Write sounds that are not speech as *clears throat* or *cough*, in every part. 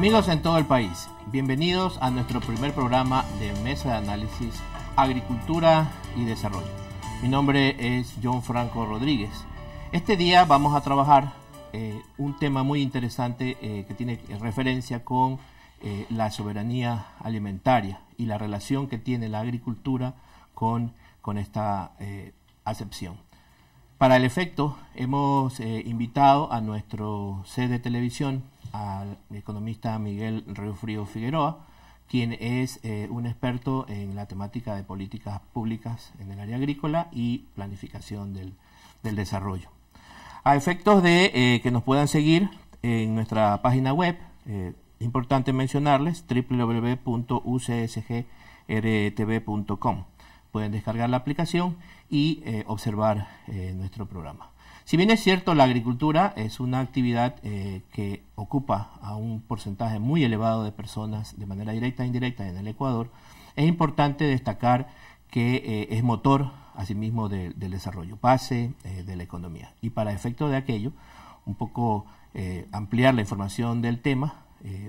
Amigos en todo el país, bienvenidos a nuestro primer programa de Mesa de Análisis Agricultura y Desarrollo. Mi nombre es John Franco Rodríguez. Este día vamos a trabajar eh, un tema muy interesante eh, que tiene referencia con eh, la soberanía alimentaria y la relación que tiene la agricultura con, con esta acepción. Para el efecto, hemos invitado a nuestro sede de televisión al economista Miguel Reufrío Figueroa, quien es eh, un experto en la temática de políticas públicas en el área agrícola y planificación del, desarrollo. A efectos de eh, que nos puedan seguir en nuestra página web, eh, importante mencionarles www.ucsgrtv.com. Pueden descargar la aplicación y eh, observar nuestro programa. Si bien es cierto, la agricultura es una actividad eh, que ocupa a un porcentaje muy elevado de personas de manera directa e indirecta en el Ecuador, es importante destacar que eh, es motor, asimismo, del desarrollo base eh, de la economía. Y para efecto de aquello, un poco ampliar la información del tema,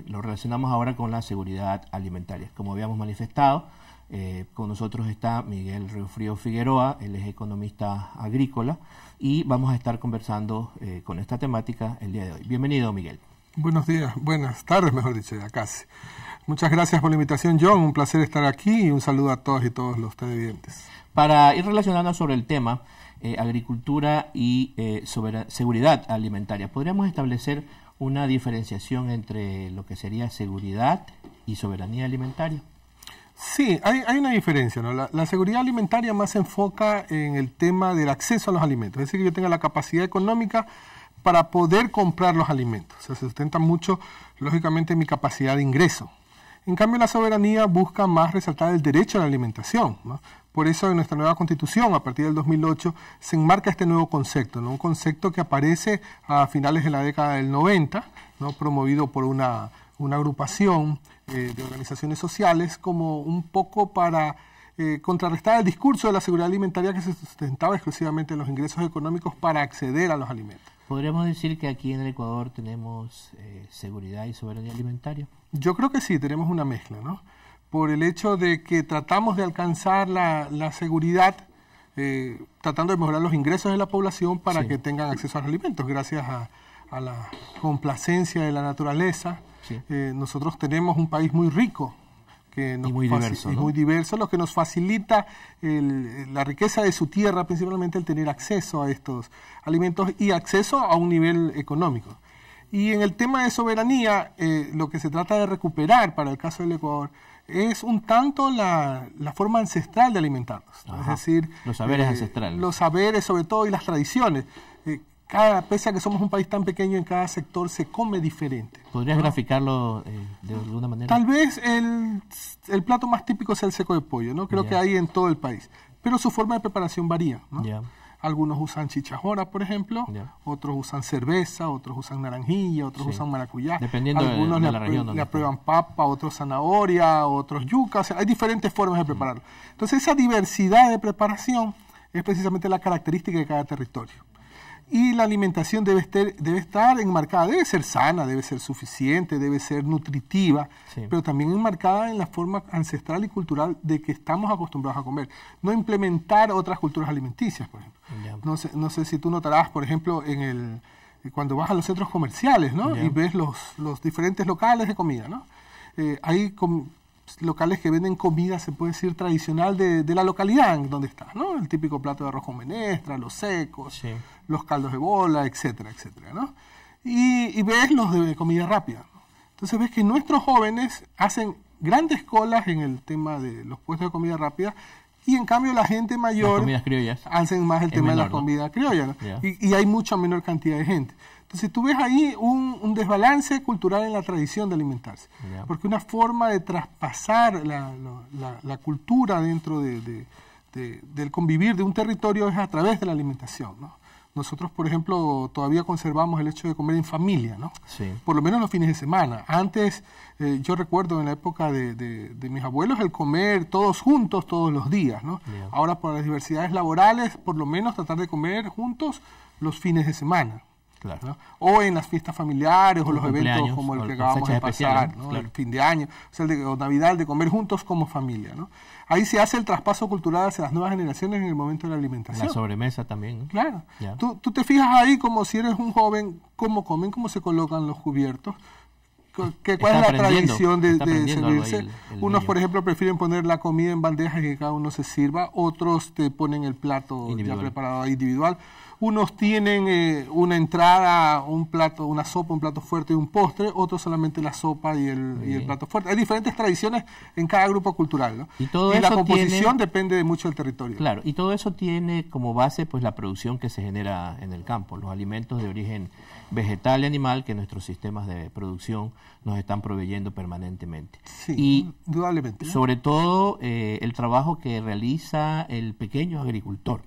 lo relacionamos ahora con la seguridad alimentaria. Como habíamos manifestado, eh, con nosotros está Miguel Frío Figueroa, él es economista agrícola, y vamos a estar conversando eh, con esta temática el día de hoy. Bienvenido, Miguel. Buenos días, buenas tardes, mejor dicho, ya casi. Muchas gracias por la invitación, John. Un placer estar aquí y un saludo a todos y todos los televidentes. Para ir relacionando sobre el tema, eh, agricultura y seguridad alimentaria, ¿podríamos establecer una diferenciación entre lo que sería seguridad y soberanía alimentaria? Sí, hay, una diferencia. La, seguridad alimentaria más se enfoca en el tema del acceso a los alimentos, es decir, que yo tenga la capacidad económica para poder comprar los alimentos. O sea, se sustenta mucho, lógicamente, mi capacidad de ingreso. En cambio, la soberanía busca más resaltar el derecho a la alimentación. Por eso, en nuestra nueva constitución, a partir del 2008, se enmarca este nuevo concepto, ¿no? un concepto que aparece a finales de la década del 90, ¿no? promovido por una una agrupación eh, de organizaciones sociales como un poco para eh, contrarrestar el discurso de la seguridad alimentaria que se sustentaba exclusivamente en los ingresos económicos para acceder a los alimentos. ¿Podríamos decir que aquí en el Ecuador tenemos eh, seguridad y soberanía alimentaria? Yo creo que sí, tenemos una mezcla, ¿no? Por el hecho de que tratamos de alcanzar la, seguridad tratando de mejorar los ingresos de la población para que tengan acceso a los alimentos, gracias a la complacencia de la naturaleza, eh, nosotros tenemos un país muy rico, que muy diverso, muy diverso, lo que nos facilita la riqueza de su tierra, principalmente el tener acceso a estos alimentos y acceso a un nivel económico. Y en el tema de soberanía, eh, lo que se trata de recuperar para el caso del Ecuador es un tanto la, forma ancestral de alimentarnos. Es decir, los saberes eh, ancestrales. Los saberes sobre todo y las tradiciones cada, pese a que somos un país tan pequeño, en cada sector se come diferente. ¿Podrías graficarlo eh, de alguna manera? Tal vez el, plato más típico es el seco de pollo, ¿no? Creo que hay en todo el país. Pero su forma de preparación varía, Algunos usan chichajora, por ejemplo, otros usan cerveza, otros usan naranjilla, otros usan maracuyá. Dependiendo Algunos de, la región, le aprueban papa, otros zanahoria, otros yuca. hay diferentes formas de mm. prepararlo. Entonces, esa diversidad de preparación es precisamente la característica de cada territorio y la alimentación debe, estar, debe estar enmarcada, debe ser sana, debe ser suficiente, debe ser nutritiva, pero también enmarcada en la forma ancestral y cultural de que estamos acostumbrados a comer. No implementar otras culturas alimenticias, por ejemplo. No, sé, no sé si tú notarás, por ejemplo, en el, cuando vas a los centros comerciales ¿no? y ves los, diferentes locales de comida, ¿no? hay eh, locales que venden comida, se puede decir, tradicional de, la localidad donde estás, ¿no? El típico plato de arroz con menestra, los secos, los caldos de bola, etcétera, etcétera, ¿no? Y, ves los de comida rápida. Entonces ves que nuestros jóvenes hacen grandes colas en el tema de los puestos de comida rápida y en cambio la gente mayor hacen más el tema de la comida criolla y, hay mucha menor cantidad de gente. Entonces tú ves ahí un, desbalance cultural en la tradición de alimentarse, porque una forma de traspasar la, cultura dentro del convivir de un territorio es a través de la alimentación. Nosotros, por ejemplo, todavía conservamos el hecho de comer en familia, ¿no? Por lo menos los fines de semana. Antes, eh, yo recuerdo en la época de, mis abuelos el comer todos juntos todos los días, ¿no? Ahora, por las diversidades laborales, por lo menos tratar de comer juntos los fines de semana. O en las fiestas familiares o, los eventos como el que acabamos de pasar, el fin de año, o, el de, Navidad, de comer juntos como familia. ¿no? Ahí se hace el traspaso cultural hacia las nuevas generaciones en el momento de la alimentación. La sobremesa también. Claro. Tú, te fijas ahí como si eres un joven, cómo comen, cómo se colocan los cubiertos. cuál es la tradición de, servirse. Unos, por ejemplo, prefieren poner la comida en bandejas y que cada uno se sirva. Otros te ponen el plato ya preparado individual. Unos tienen eh, una entrada, un plato, una sopa, un plato fuerte y un postre, otros solamente la sopa y el, plato fuerte. Hay diferentes tradiciones en cada grupo cultural, ¿no? Y, la composición depende mucho del territorio. Claro, y todo eso tiene como base pues la producción que se genera en el campo, los alimentos de origen vegetal y animal que nuestros sistemas de producción nos están proveyendo permanentemente. Sí, y indudablemente. Sobre todo eh, el trabajo que realiza el pequeño agricultor,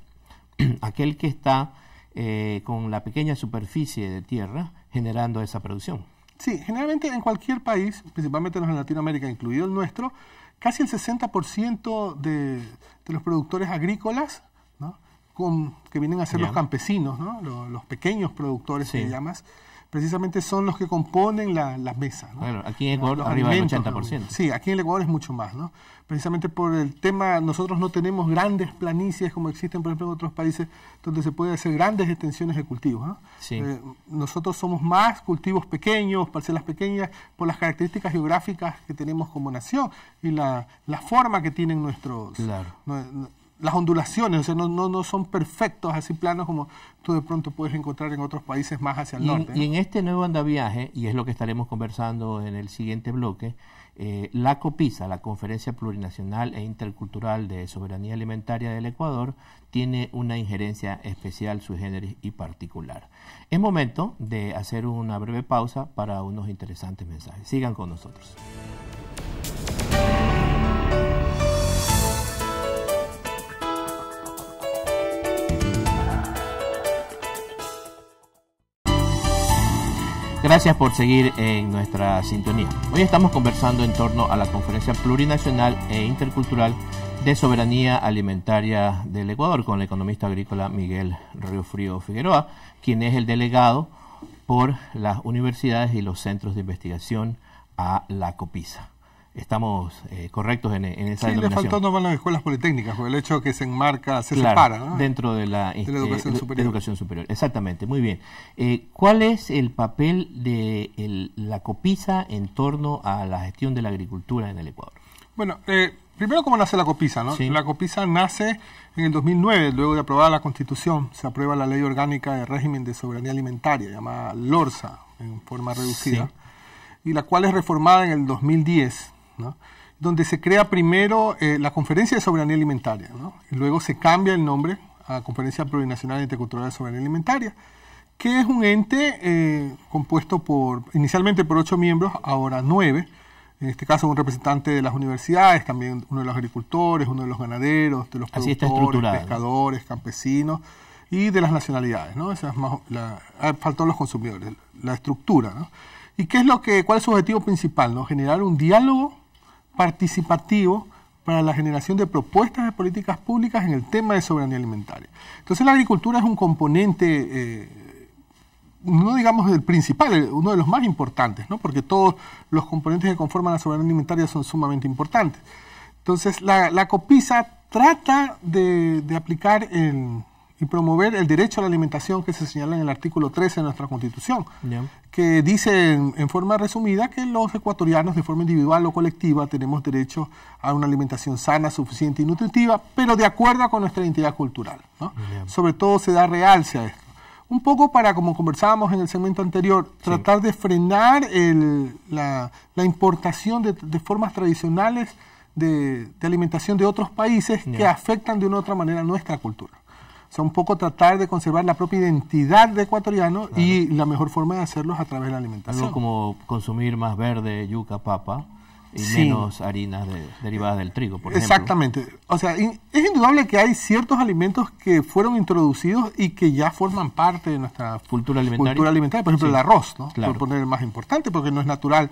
*clears throat* aquel que está eh, con la pequeña superficie de tierra generando esa producción. Sí, generalmente en cualquier país, principalmente en Latinoamérica, incluido el nuestro, casi el 60% de, los productores agrícolas que vienen a ser los campesinos, los, pequeños productores, se llamas, precisamente son los que componen las mesas. aquí en Ecuador arriba del 80%. Sí, aquí en el Ecuador es mucho más, ¿no? Precisamente por el tema, nosotros no tenemos grandes planicies como existen, por ejemplo, en otros países donde se pueden hacer grandes extensiones de cultivos. Eh, nosotros somos más cultivos pequeños, parcelas pequeñas, por las características geográficas que tenemos como nación y la, forma que tienen nuestros... Claro las ondulaciones, o sea, no, no, son perfectos así planos como tú de pronto puedes encontrar en otros países más hacia el norte. Y en este nuevo andaviaje, y es lo que estaremos conversando en el siguiente bloque, eh, la COPISA, la Conferencia Plurinacional e Intercultural de Soberanía Alimentaria del Ecuador, tiene una injerencia especial, su género y particular. Es momento de hacer una breve pausa para unos interesantes mensajes. Sigan con nosotros. Gracias por seguir en nuestra sintonía. Hoy estamos conversando en torno a la Conferencia Plurinacional e Intercultural de Soberanía Alimentaria del Ecuador con el economista agrícola Miguel Frío Figueroa, quien es el delegado por las universidades y los centros de investigación a la COPISA estamos eh, correctos en, en esa sí, le faltó nomás las escuelas politécnicas, por el hecho que se enmarca, se separa. ¿no? Dentro de la, este, educación, superior. Exactamente, muy bien. Eh, ¿Cuál es el papel de la COPISA en torno a la gestión de la agricultura en el Ecuador? Bueno, eh, primero cómo nace la COPISA. ¿no? La COPISA nace en el 2009, luego de aprobada la Constitución, se aprueba la Ley Orgánica de Régimen de Soberanía Alimentaria, llamada LORSA, en forma reducida. y la cual es reformada en el 2010 donde se crea primero eh, la Conferencia de Soberanía Alimentaria, y luego se cambia el nombre a Conferencia Plurinacional Intercultural de Soberanía Alimentaria, que es un ente eh, compuesto por inicialmente por ocho miembros, ahora nueve, en este caso un representante de las universidades, también uno de los agricultores, uno de los ganaderos, de los productores, pescadores, campesinos y de las nacionalidades, ¿no? Ah, los consumidores, la estructura, ¿Y qué es lo que, cuál es su objetivo principal? ¿no? Generar un diálogo participativo para la generación de propuestas de políticas públicas en el tema de soberanía alimentaria. Entonces la agricultura es un componente, eh, no digamos el principal, uno de los más importantes, ¿no? porque todos los componentes que conforman la soberanía alimentaria son sumamente importantes. Entonces la, COPISA trata de, de aplicar el y promover el derecho a la alimentación que se señala en el artículo 13 de nuestra Constitución, que dice en, forma resumida que los ecuatorianos de forma individual o colectiva tenemos derecho a una alimentación sana, suficiente y nutritiva, pero de acuerdo con nuestra identidad cultural. Sobre todo se da realce a esto. Un poco para, como conversábamos en el segmento anterior, tratar de frenar la, importación de, formas tradicionales de, alimentación de otros países que afectan de una u otra manera nuestra cultura sea, un poco tratar de conservar la propia identidad de ecuatoriano y la mejor forma de hacerlo es a través de la alimentación. Algo como consumir más verde, yuca, papa y menos harinas derivadas del trigo, por ejemplo. Exactamente. O sea, es indudable que hay ciertos alimentos que fueron introducidos y que ya forman parte de nuestra cultura alimentaria. Cultura alimentaria. Por ejemplo, el arroz, ¿no? Por poner el más importante, porque no es natural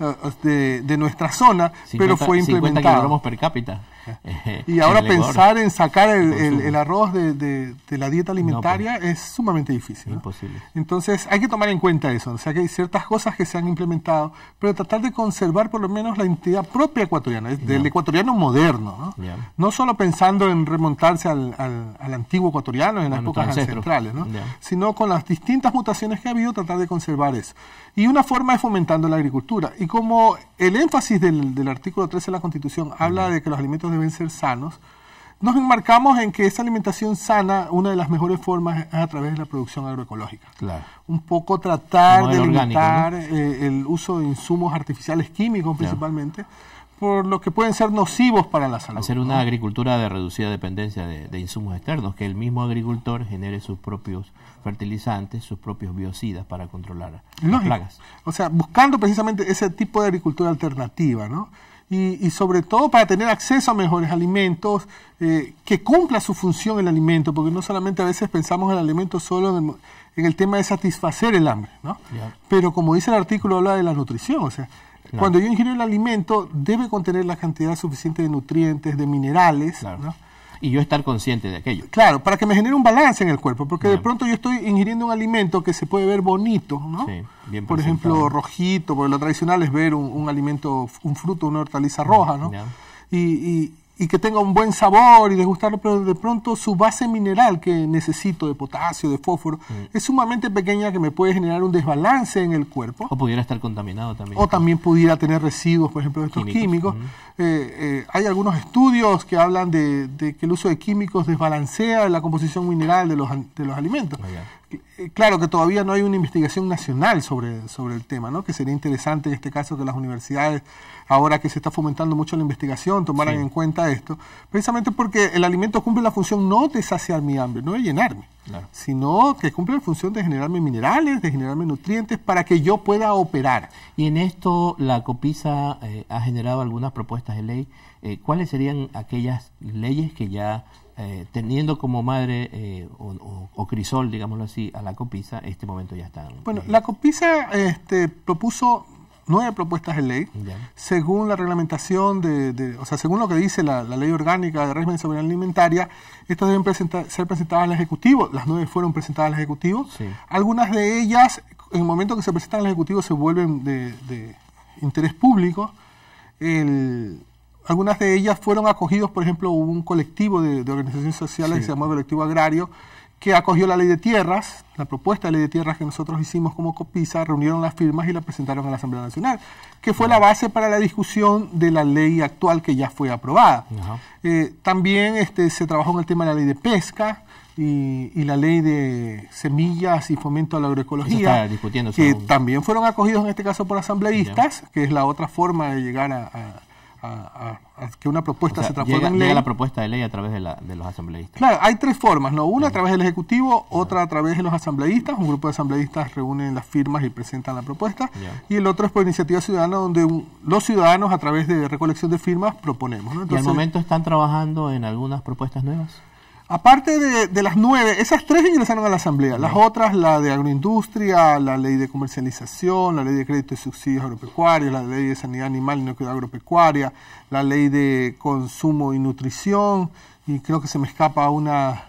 eh, de, nuestra zona, pero fue implementado. 50 kilogramos per cápita. *laughs* Y ahora pensar en sacar el, arroz de, la dieta alimentaria pues. es sumamente difícil. Imposible. Entonces hay que tomar en cuenta eso. O sea que hay ciertas cosas que se han implementado, pero tratar de conservar por lo menos la identidad propia ecuatoriana, del ecuatoriano moderno. ¿no? solo pensando en remontarse al, antiguo ecuatoriano en las épocas ancestrales, sino con las distintas mutaciones que ha habido, tratar de conservar eso. Y una forma es fomentando la agricultura. Y como el énfasis del, artículo 13 de la Constitución habla de que los alimentos deben ser sanos, nos enmarcamos en que esa alimentación sana, una de las mejores formas es a través de la producción agroecológica. Claro. Un poco tratar de limitar eh, el uso de insumos artificiales químicos principalmente por lo que pueden ser nocivos para la salud. Hacer una agricultura de reducida dependencia de, insumos externos, que el mismo agricultor genere sus propios fertilizantes, sus propios biocidas para controlar las plagas. O sea, buscando precisamente ese tipo de agricultura alternativa, ¿no? Y, sobre todo para tener acceso a mejores alimentos, eh, que cumpla su función el alimento, porque no solamente a veces pensamos en el alimento solo en el, tema de satisfacer el hambre, ¿no? Pero como dice el artículo, habla de la nutrición, o sea, cuando yo ingiero el alimento, debe contener la cantidad suficiente de nutrientes, de minerales. Y yo estar consciente de aquello. Claro, para que me genere un balance en el cuerpo, porque de pronto yo estoy ingiriendo un alimento que se puede ver bonito, ¿no? Sí, por ejemplo, rojito, porque lo tradicional es ver un, alimento, un fruto, una hortaliza roja, y, y que tenga un buen sabor y degustarlo, pero de pronto su base mineral que necesito de potasio, de fósforo, mm. es sumamente pequeña que me puede generar un desbalance en el cuerpo. O pudiera estar contaminado también. O también pudiera tener residuos, por ejemplo, de estos químicos. Mm. Eh, eh, hay algunos estudios que hablan de, que el uso de químicos desbalancea la composición mineral de los, de los alimentos. Ah, eh, claro que todavía no hay una investigación nacional sobre, el tema, ¿no? Que sería interesante en este caso que las universidades, ahora que se está fomentando mucho la investigación, tomaran en cuenta esto, precisamente porque el alimento cumple la función no de saciar mi hambre, no de llenarme, sino que cumple la función de generarme minerales, de generarme nutrientes para que yo pueda operar. Y en esto la COPISA eh, ha generado algunas propuestas de ley. Eh, ¿Cuáles serían aquellas leyes que ya eh, teniendo como madre eh, o, crisol, digámoslo así, a la COPISA, este momento ya está. Bueno, eh, la COPISA este, propuso nueve propuestas de ley, según la reglamentación de, o sea, según lo que dice la, ley orgánica de régimen de soberanía alimentaria, estas deben presentar, ser presentadas al Ejecutivo, las nueve fueron presentadas al Ejecutivo, algunas de ellas, en el momento que se presentan al Ejecutivo, se vuelven de, de interés público, el algunas de ellas fueron acogidos, por ejemplo, hubo un colectivo de, organizaciones sociales que se llamó el Colectivo Agrario, que acogió la ley de tierras, la propuesta de ley de tierras que nosotros hicimos como COPISA, reunieron las firmas y la presentaron a la Asamblea Nacional, que fue la base para la discusión de la ley actual que ya fue aprobada. Eh, también este, se trabajó en el tema de la ley de pesca, y, la ley de semillas y fomento a la agroecología, que también fueron acogidos en este caso por asambleístas, que es la otra forma de llegar a a, que una propuesta se transforme en ley. Llega la propuesta de ley a través de, la, de los asambleístas. Claro, hay tres formas, ¿no? Una a través del Ejecutivo, otra a través de los asambleístas. Un grupo de asambleístas reúnen las firmas y presentan la propuesta. Y el otro es por iniciativa ciudadana, donde los ciudadanos a través de recolección de firmas proponemos. ¿no? Entonces, ¿Y al momento están trabajando en algunas propuestas nuevas? Aparte de, las nueve, esas tres ingresaron a la Asamblea. Las otras, la de agroindustria, la ley de comercialización, la ley de crédito y subsidios agropecuarios, la ley de sanidad animal y no agropecuaria, la ley de consumo y nutrición, y creo que se me escapa una,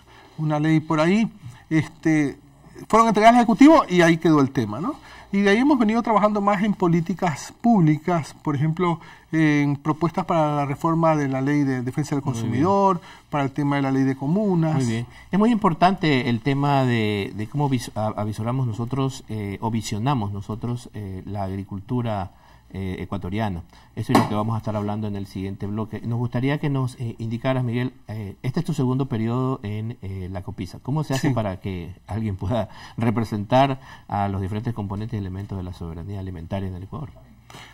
ley por ahí, este, fueron entregadas al Ejecutivo y ahí quedó el tema. ¿no? Y de ahí hemos venido trabajando más en políticas públicas, por ejemplo, en propuestas para la reforma de la ley de defensa del consumidor, para el tema de la ley de comunas. Muy bien. Es muy importante el tema de, cómo avisoramos nosotros eh, o visionamos nosotros eh, la agricultura eh, ecuatoriano. Eso es lo que vamos a estar hablando en el siguiente bloque. Nos gustaría que nos eh, indicaras, Miguel, eh, este es tu segundo periodo en la COPISA. ¿Cómo se hace para que alguien pueda representar a los diferentes componentes y elementos de la soberanía alimentaria en el Ecuador?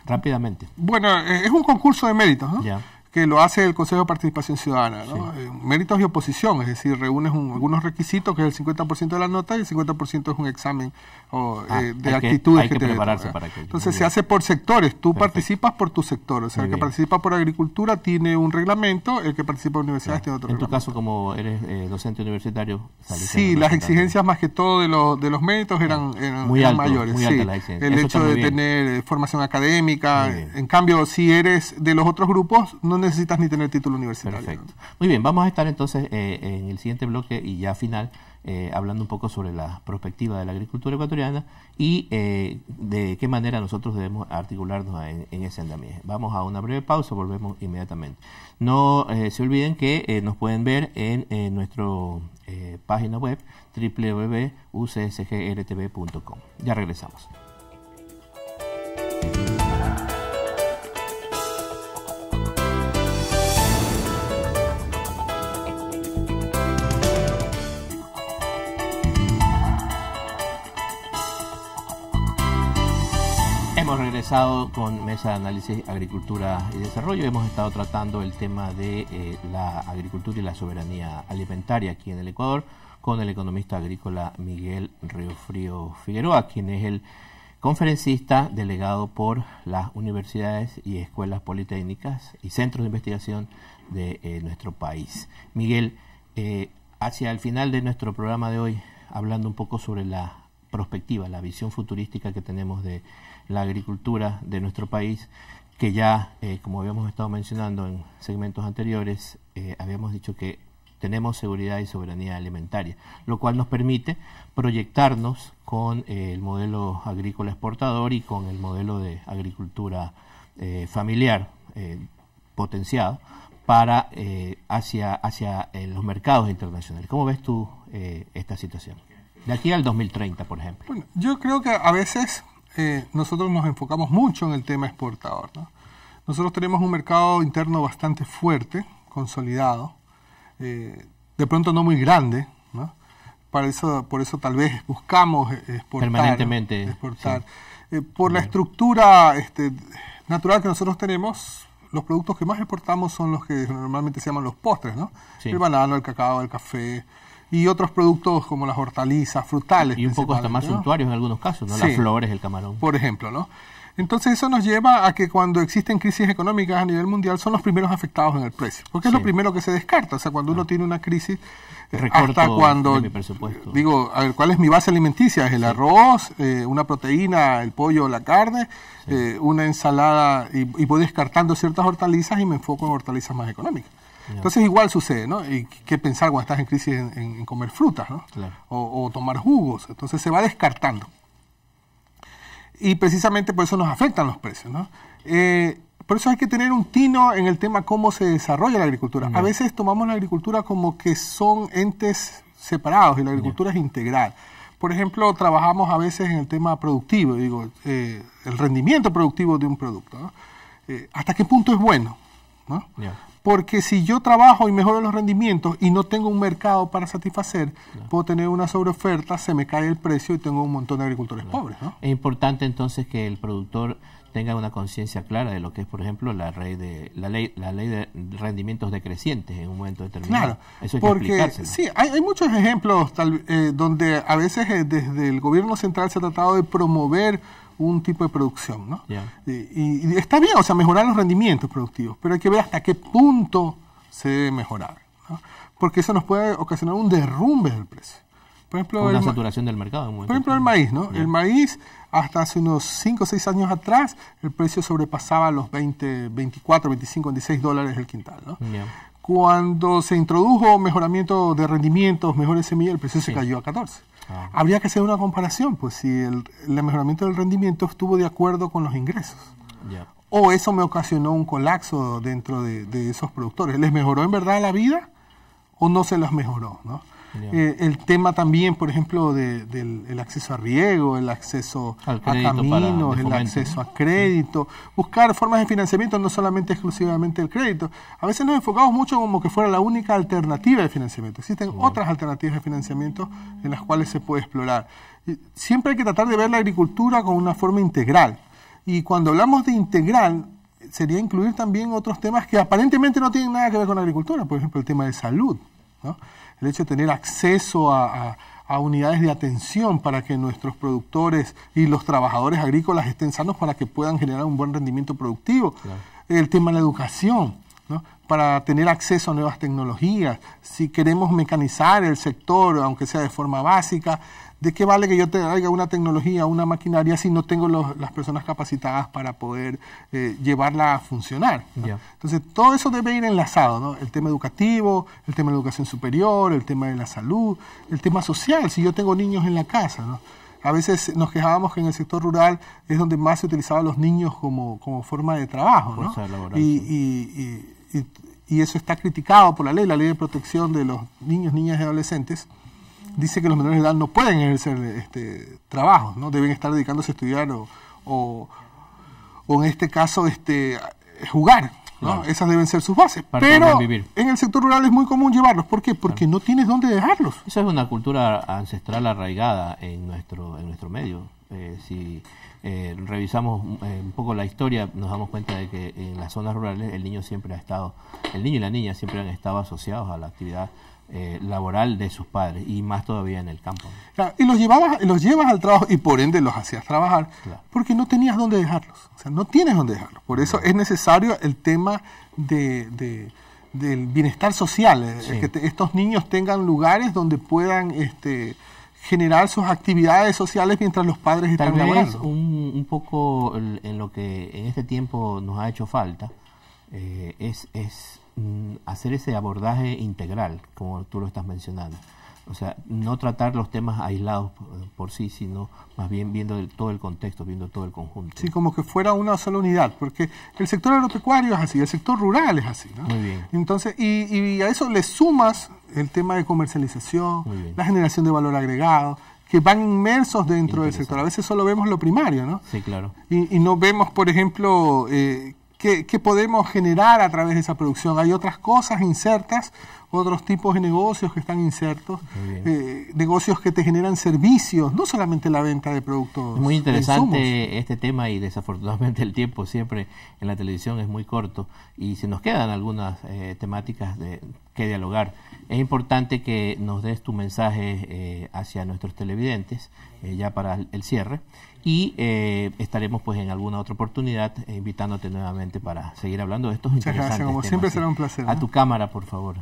Rápidamente. Bueno, es un concurso de méritos. ¿no? Ya que lo hace el Consejo de Participación Ciudadana, eh, méritos y oposición, es decir, reúnes algunos requisitos, que es el 50% de la nota y el 50% es un examen de actitudes. Que, Entonces se hace por sectores, tú participas por tu sector, o sea, el que participa por agricultura tiene un reglamento, el que participa por universidades tiene otro reglamento. En tu caso, como eres eh, docente universitario, Sí, las exigencias más que todo de, los méritos eran, muy mayores. el hecho de tener eh, formación académica, en cambio, si eres de los otros grupos, no necesitas ni tener título universitario. Perfecto. Muy bien, vamos a estar entonces eh, en el siguiente bloque y ya final eh, hablando un poco sobre la perspectiva de la agricultura ecuatoriana y eh, de qué manera nosotros debemos articularnos en, ese andamiaje. Vamos a una breve pausa, volvemos inmediatamente. No se olviden que nos pueden ver en, en nuestra página web www.ucsgrtv.com. Ya regresamos. con Mesa de Análisis Agricultura y Desarrollo. Hemos estado tratando el tema de eh, la agricultura y la soberanía alimentaria aquí en el Ecuador con el economista agrícola Miguel Riofrío Figueroa, quien es el conferencista delegado por las universidades y escuelas politécnicas y centros de investigación de eh, nuestro país. Miguel, eh, hacia el final de nuestro programa de hoy, hablando un poco sobre la perspectiva, la visión futurística que tenemos de la agricultura de nuestro país, que ya, eh, como habíamos estado mencionando en segmentos anteriores, eh, habíamos dicho que tenemos seguridad y soberanía alimentaria, lo cual nos permite proyectarnos con eh, el modelo agrícola exportador y con el modelo de agricultura familiar potenciado para hacia, hacia los mercados internacionales. ¿Cómo ves tú esta situación? De aquí al 2030, por ejemplo. Bueno, yo creo que a veces nosotros nos enfocamos mucho en el tema exportador. Nosotros tenemos un mercado interno bastante fuerte, consolidado, eh, de pronto no muy grande, Para eso, por eso tal vez buscamos e-, exportar. Permanentemente. Exportar. Eh, por la estructura este, natural que nosotros tenemos, los productos que más exportamos son los que normalmente se llaman los postres, ¿no? El banano, el cacao, el café, y otros productos como las hortalizas, frutales. Y un poco hasta más suntuarios en algunos casos, ¿no? las flores, el camarón. Por ejemplo, ¿no? Entonces eso nos lleva a que cuando existen crisis económicas a nivel mundial son los primeros afectados en el precio, porque es lo primero que se descarta, o sea, cuando uno ah. tiene una crisis, eh, recorta cuando, digo, a ver, ¿cuál es mi base alimenticia? Es el arroz, eh, una proteína, el pollo, la carne, eh, una ensalada, y, y voy descartando ciertas hortalizas y me enfoco en hortalizas más económicas. Entonces igual sucede, ¿no? Y qué pensar cuando estás en crisis en, comer frutas, ¿no? O, tomar jugos. Entonces se va descartando. Y precisamente por eso nos afectan los precios, ¿no? Eh, por eso hay que tener un tino en el tema cómo se desarrolla la agricultura. A veces tomamos la agricultura como que son entes separados y la agricultura es integral. Por ejemplo, trabajamos a veces en el tema productivo, digo, eh, el rendimiento productivo de un producto. Eh, ¿Hasta qué punto es bueno? ¿no? Porque si yo trabajo y mejoro los rendimientos y no tengo un mercado para satisfacer, puedo tener una sobreoferta, se me cae el precio y tengo un montón de agricultores pobres. ¿no? Es importante entonces que el productor tenga una conciencia clara de lo que es, por ejemplo, la, ley de, rendimientos decrecientes en un momento determinado. Claro, Eso porque sí, hay, muchos ejemplos eh, donde a veces eh, desde el gobierno central se ha tratado de promover un tipo de producción, ¿no? Y, está bien, o sea, mejorar los rendimientos productivos, pero hay que ver hasta qué punto se debe mejorar, ¿no? Porque eso nos puede ocasionar un derrumbe del precio. Por ejemplo, una saturación del mercado. Por ejemplo, el maíz, ¿no? El maíz, hasta hace unos 5 o 6 años atrás, el precio sobrepasaba los 20, 24, 25, 26 dólares el quintal, ¿no? Cuando se introdujo mejoramiento de rendimientos, mejores semillas, el precio se cayó a 14. Ah. Habría que hacer una comparación, pues si el, mejoramiento del rendimiento estuvo de acuerdo con los ingresos. O eso me ocasionó un colapso dentro de, esos productores. ¿Les mejoró en verdad la vida o no se las mejoró? Eh, el tema también, por ejemplo, del acceso a riego, el acceso a caminos, el acceso a crédito, buscar formas de financiamiento, no solamente exclusivamente el crédito. A veces nos enfocamos mucho como que fuera la única alternativa de financiamiento. Existen otras alternativas de financiamiento en las cuales se puede explorar. Siempre hay que tratar de ver la agricultura con una forma integral. Y cuando hablamos de integral, sería incluir también otros temas que aparentemente no tienen nada que ver con la agricultura, por ejemplo, el tema de salud. El hecho de tener acceso a, unidades de atención para que nuestros productores y los trabajadores agrícolas estén sanos para que puedan generar un buen rendimiento productivo. El tema de la educación. para tener acceso a nuevas tecnologías, si queremos mecanizar el sector, aunque sea de forma básica, ¿De qué vale que yo traiga una tecnología, una maquinaria, si no tengo las personas capacitadas para poder eh, llevarla a funcionar? Entonces, todo eso debe ir enlazado, ¿no? El tema educativo, el tema de educación superior, el tema de la salud, el tema social, si yo tengo niños en la casa, A veces nos quejábamos que en el sector rural es donde más se utilizaban los niños como, forma de trabajo, ¿no? y, y, eso está criticado por la ley, la ley de protección de los niños, niñas y adolescentes dice que los menores de edad no pueden ejercer este, trabajos, ¿no? Deben estar dedicándose a estudiar o, en este caso este, jugar. Esas deben ser sus bases. Para Pero en el sector rural es muy común llevarlos. ¿Por qué? Porque no tienes dónde dejarlos. Esa es una cultura ancestral arraigada en nuestro, en nuestro medio. Eh, si eh, revisamos eh, un poco la historia, nos damos cuenta de que en las zonas rurales el niño siempre ha estado, el niño y la niña siempre han estado asociados a la actividad eh, laboral de sus padres y más todavía en el campo. y los llevabas, los llevas al trabajo y por ende los hacías trabajar porque no tenías dónde dejarlos. O sea, no tienes dónde dejarlos. Por eso es necesario el tema de, del bienestar social, eh, que estos niños tengan lugares donde puedan este, generar sus actividades sociales mientras los padres están vez Un, un poco en lo que en este tiempo nos ha hecho falta eh, es, es Mm, hacer ese abordaje integral, como tú lo estás mencionando. O sea, no tratar los temas aislados eh, por sí, sino más bien viendo todo el contexto, viendo todo el conjunto. Sí, como que fuera una sola unidad, porque el sector agropecuario es así, el sector rural es así, Muy bien. Entonces, y, a eso le sumas el tema de comercialización, la generación de valor agregado, que van inmersos dentro del sector. A veces solo vemos lo primario, ¿no? Sí, claro. Y, no vemos, por ejemplo, eh, Qué podemos generar a través de esa producción. Hay otras cosas insertas otros tipos de negocios que están insertos, eh, negocios que te generan servicios, no solamente la venta de productos. Es muy interesante este tema y desafortunadamente el tiempo siempre en la televisión es muy corto y se nos quedan algunas eh, temáticas de, que dialogar. Es importante que nos des tu mensaje eh, hacia nuestros televidentes ya para el cierre y estaremos pues en alguna otra oportunidad invitándote nuevamente para seguir hablando de estos Muchas gracias, como siempre será un placer. A tu cámara, por favor.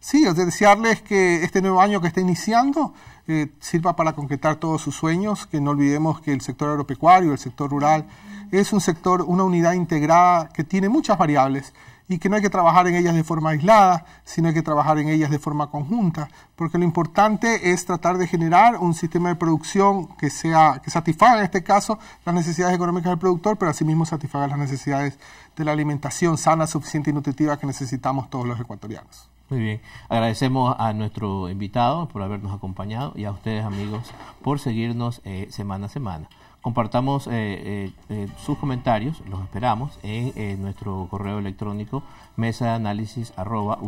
Sí, desearles que este nuevo año que está iniciando eh, sirva para concretar todos sus sueños, que no olvidemos que el sector agropecuario, el sector rural, es un sector, una unidad integrada que tiene muchas variables y que no hay que trabajar en ellas de forma aislada, sino hay que trabajar en ellas de forma conjunta, porque lo importante es tratar de generar un sistema de producción que sea que satisfaga en este caso las necesidades económicas del productor, pero asimismo satisfaga las necesidades de la alimentación sana, suficiente y nutritiva que necesitamos todos los ecuatorianos. Muy bien. Agradecemos a nuestro invitado por habernos acompañado y a ustedes, amigos, por seguirnos eh, semana a semana. Compartamos eh, eh, sus comentarios, los esperamos en nuestro correo electrónico mesa de análisis arroba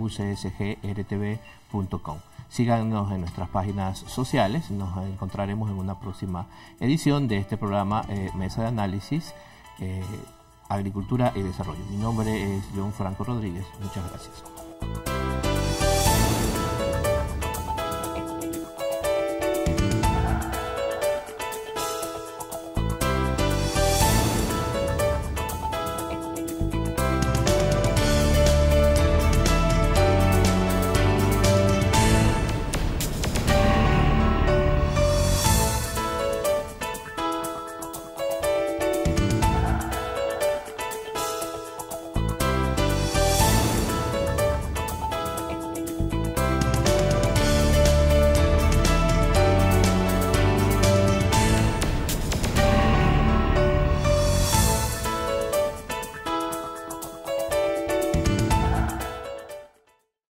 Síganos en nuestras páginas sociales, nos encontraremos en una próxima edición de este programa Mesa de Análisis. Agricultura y Desarrollo. Mi nombre es John Franco Rodríguez. Muchas gracias.